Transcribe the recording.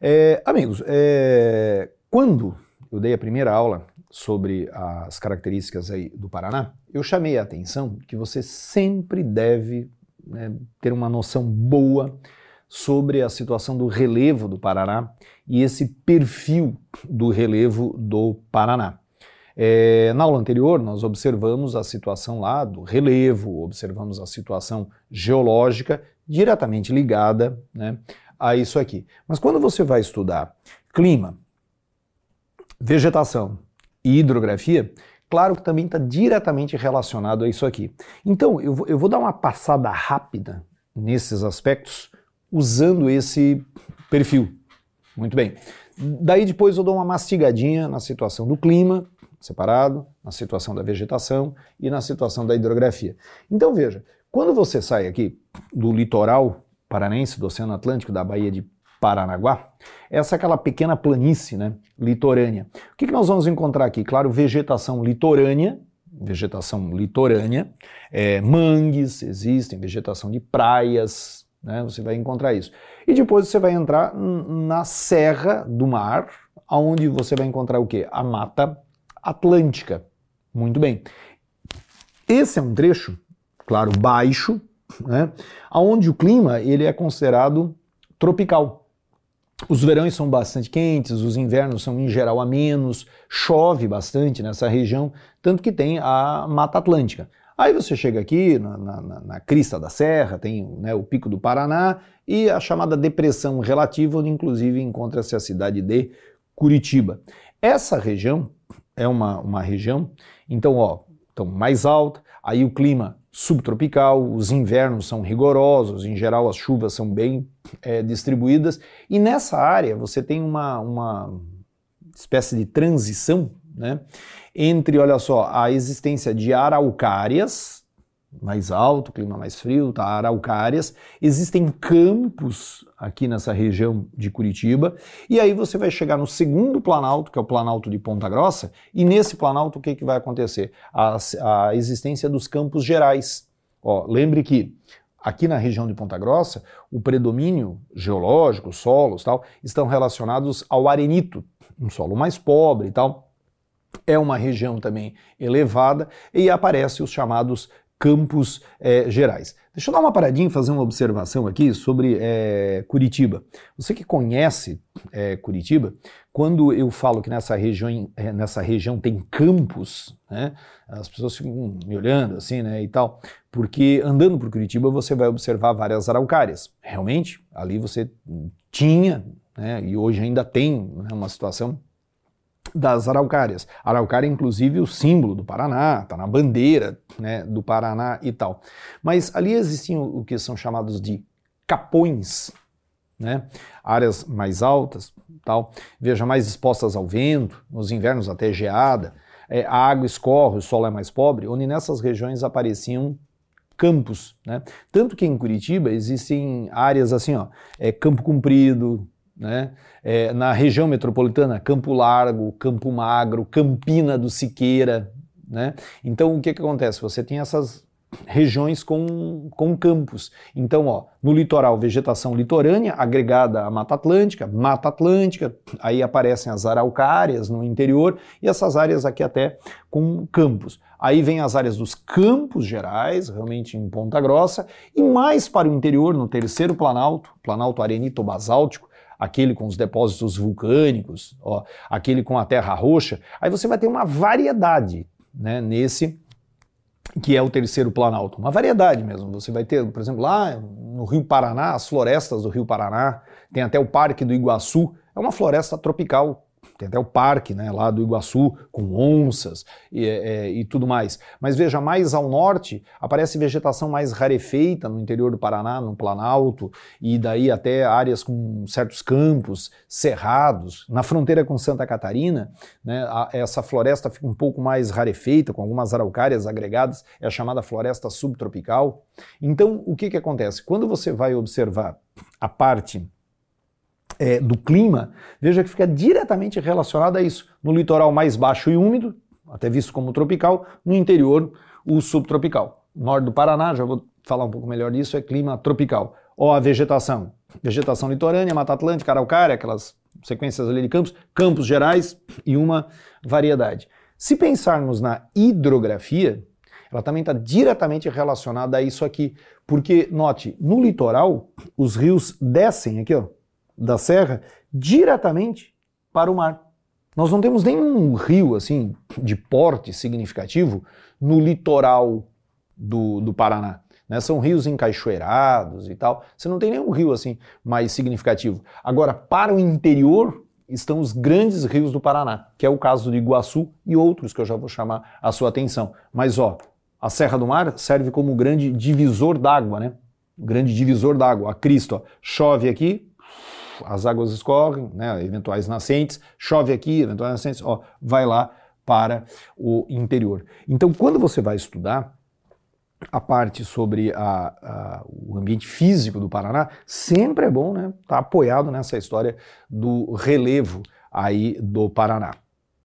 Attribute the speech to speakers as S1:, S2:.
S1: É, amigos, é, quando eu dei a primeira aula sobre as características aí do Paraná, eu chamei a atenção que você sempre deve né, ter uma noção boa sobre a situação do relevo do Paraná e esse perfil do relevo do Paraná. É, na aula anterior, nós observamos a situação lá do relevo, observamos a situação geológica diretamente ligada né, a isso aqui. Mas quando você vai estudar clima, vegetação e hidrografia, claro que também está diretamente relacionado a isso aqui. Então, eu vou, eu vou dar uma passada rápida nesses aspectos usando esse perfil. Muito bem. Daí depois eu dou uma mastigadinha na situação do clima, separado, na situação da vegetação e na situação da hidrografia. Então veja, quando você sai aqui do litoral Paranense, do Oceano Atlântico, da Baía de Paranaguá, essa é aquela pequena planície né, litorânea. O que, que nós vamos encontrar aqui? Claro, vegetação litorânea, vegetação litorânea, é, mangues existem, vegetação de praias, né, você vai encontrar isso. E depois você vai entrar na Serra do Mar, aonde você vai encontrar o quê? A Mata Atlântica. Muito bem. Esse é um trecho, claro, baixo, né? Aonde o clima ele é considerado tropical. Os verões são bastante quentes, os invernos são em geral amenos, chove bastante nessa região, tanto que tem a Mata Atlântica. Aí você chega aqui na, na, na crista da serra, tem né, o Pico do Paraná e a chamada Depressão Relativa, onde inclusive encontra-se a cidade de Curitiba. Essa região é uma, uma região, então ó, então mais alta, aí o clima subtropical, os invernos são rigorosos, em geral as chuvas são bem é, distribuídas, e nessa área você tem uma, uma espécie de transição né, entre, olha só, a existência de araucárias, mais alto, clima mais frio, tá? araucárias. Existem campos aqui nessa região de Curitiba. E aí você vai chegar no segundo planalto, que é o planalto de Ponta Grossa, e nesse planalto o que, que vai acontecer? A, a existência dos campos gerais. Ó, lembre que aqui na região de Ponta Grossa, o predomínio geológico, solos tal, estão relacionados ao arenito, um solo mais pobre e tal. É uma região também elevada e aparecem os chamados Campos é, Gerais. Deixa eu dar uma paradinha e fazer uma observação aqui sobre é, Curitiba. Você que conhece é, Curitiba, quando eu falo que nessa região, é, nessa região tem campos, né, as pessoas ficam me olhando assim né, e tal, porque andando por Curitiba você vai observar várias araucárias. Realmente, ali você tinha, né, e hoje ainda tem né, uma situação das araucárias. Araucária, inclusive, é o símbolo do Paraná, está na bandeira né, do Paraná e tal. Mas ali existiam o que são chamados de capões, né? áreas mais altas, tal, veja, mais expostas ao vento, nos invernos até geada, é, a água escorre, o solo é mais pobre, onde nessas regiões apareciam campos, né? Tanto que em Curitiba existem áreas assim, ó, é, campo comprido, né? É, na região metropolitana, Campo Largo, Campo Magro, Campina do Siqueira. Né? Então, o que, que acontece? Você tem essas regiões com, com campos. Então, ó, no litoral, vegetação litorânea, agregada à Mata Atlântica, Mata Atlântica, aí aparecem as araucárias no interior e essas áreas aqui até com campos. Aí vem as áreas dos campos gerais, realmente em Ponta Grossa, e mais para o interior, no terceiro planalto, planalto arenito basáltico, aquele com os depósitos vulcânicos, ó, aquele com a terra roxa. Aí você vai ter uma variedade né, nesse que é o terceiro planalto. Uma variedade mesmo. Você vai ter, por exemplo, lá no Rio Paraná, as florestas do Rio Paraná, tem até o Parque do Iguaçu, é uma floresta tropical tem até o parque né, lá do Iguaçu, com onças e, é, é, e tudo mais. Mas veja, mais ao norte aparece vegetação mais rarefeita no interior do Paraná, no Planalto, e daí até áreas com certos campos, cerrados. Na fronteira com Santa Catarina, né, a, essa floresta fica um pouco mais rarefeita, com algumas araucárias agregadas, é a chamada floresta subtropical. Então, o que, que acontece? Quando você vai observar a parte é, do clima, veja que fica diretamente relacionado a isso. No litoral mais baixo e úmido, até visto como tropical, no interior, o subtropical. norte do Paraná, já vou falar um pouco melhor disso, é clima tropical. Ó, a vegetação. Vegetação litorânea, Mata Atlântica, Araucária, aquelas sequências ali de campos, campos gerais e uma variedade. Se pensarmos na hidrografia, ela também está diretamente relacionada a isso aqui, porque, note, no litoral, os rios descem aqui, ó, da serra diretamente para o mar. Nós não temos nenhum rio assim de porte significativo no litoral do, do Paraná. Né? São rios encaixoeirados e tal. Você não tem nenhum rio assim mais significativo. Agora, para o interior estão os grandes rios do Paraná, que é o caso do Iguaçu e outros que eu já vou chamar a sua atenção. Mas ó, a Serra do Mar serve como grande divisor d'água, né? O grande divisor d'água, a Cristo. Ó. Chove aqui, as águas escorrem, né, eventuais nascentes, chove aqui, eventuais nascentes, ó, vai lá para o interior. Então, quando você vai estudar a parte sobre a, a, o ambiente físico do Paraná, sempre é bom estar né, tá apoiado nessa história do relevo aí do Paraná.